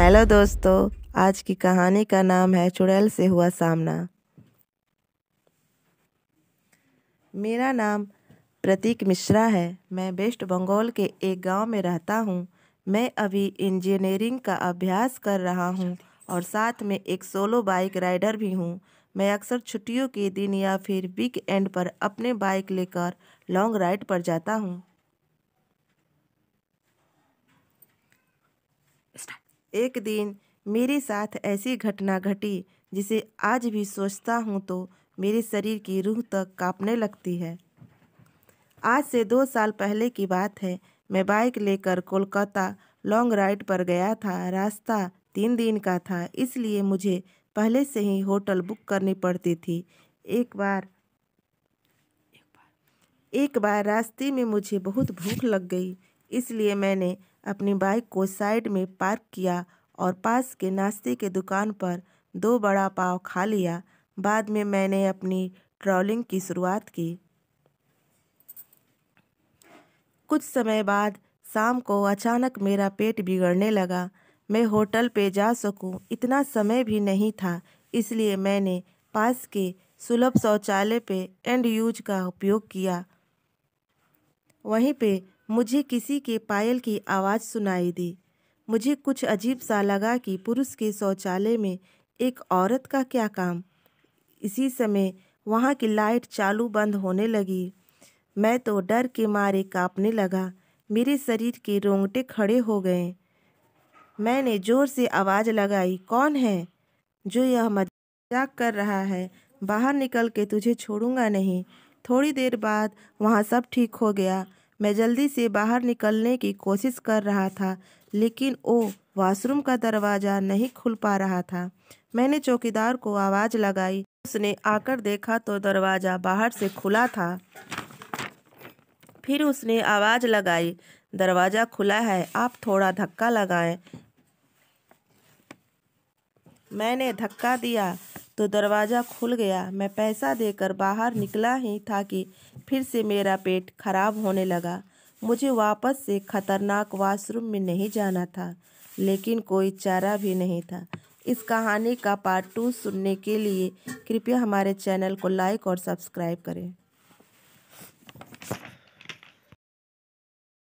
hello दोस्तों आज की कहानी का नाम है चुड़ैल से हुआ सामना मेरा नाम प्रतीक मिश्रा है मैं वेस्ट बंगाल के एक गांव में रहता हूं मैं अभी इंजीनियरिंग का अभ्यास कर रहा हूं और साथ में एक सोलो बाइक राइडर भी हूं मैं अक्सर छुट्टियों के दिन या फिर वीक एंड पर अपने बाइक लेकर लॉन्ग राइड पर जाता हूं एक दिन मेरे साथ ऐसी घटना घटी जिसे आज भी सोचता हूँ तो मेरे शरीर की रूह तक कांपने लगती है आज से दो साल पहले की बात है मैं बाइक लेकर कोलकाता लॉन्ग राइड पर गया था रास्ता तीन दिन का था इसलिए मुझे पहले से ही होटल बुक करनी पड़ती थी एक बार एक बार रास्ते में मुझे बहुत भूख लग गई इसलिए मैंने अपनी बाइक को साइड में पार्क किया और पास के नाश्ते के दुकान पर दो बड़ा पाव खा लिया बाद में मैंने अपनी ट्रॉलिंग की शुरुआत की कुछ समय बाद शाम को अचानक मेरा पेट बिगड़ने लगा मैं होटल पे जा सकूं इतना समय भी नहीं था इसलिए मैंने पास के सुलभ शौचालय पे एंड यूज का उपयोग किया वहीं पे मुझे किसी के पायल की आवाज़ सुनाई दी मुझे कुछ अजीब सा लगा कि पुरुष के शौचालय में एक औरत का क्या काम इसी समय वहाँ की लाइट चालू बंद होने लगी मैं तो डर के मारे कांपने लगा मेरे शरीर के रोंगटे खड़े हो गए मैंने ज़ोर से आवाज़ लगाई कौन है जो यह मजाक कर रहा है बाहर निकल के तुझे छोड़ूंगा नहीं थोड़ी देर बाद वहाँ सब ठीक हो गया मैं जल्दी से बाहर निकलने की कोशिश कर रहा था लेकिन वो वॉशरूम का दरवाज़ा नहीं खुल पा रहा था मैंने चौकीदार को आवाज़ लगाई उसने आकर देखा तो दरवाज़ा बाहर से खुला था फिर उसने आवाज़ लगाई दरवाज़ा खुला है आप थोड़ा धक्का लगाएं मैंने धक्का दिया तो दरवाज़ा खुल गया मैं पैसा देकर बाहर निकला ही था कि फिर से मेरा पेट खराब होने लगा मुझे वापस से खतरनाक वॉशरूम में नहीं जाना था लेकिन कोई चारा भी नहीं था इस कहानी का पार्ट टू सुनने के लिए कृपया हमारे चैनल को लाइक और सब्सक्राइब करें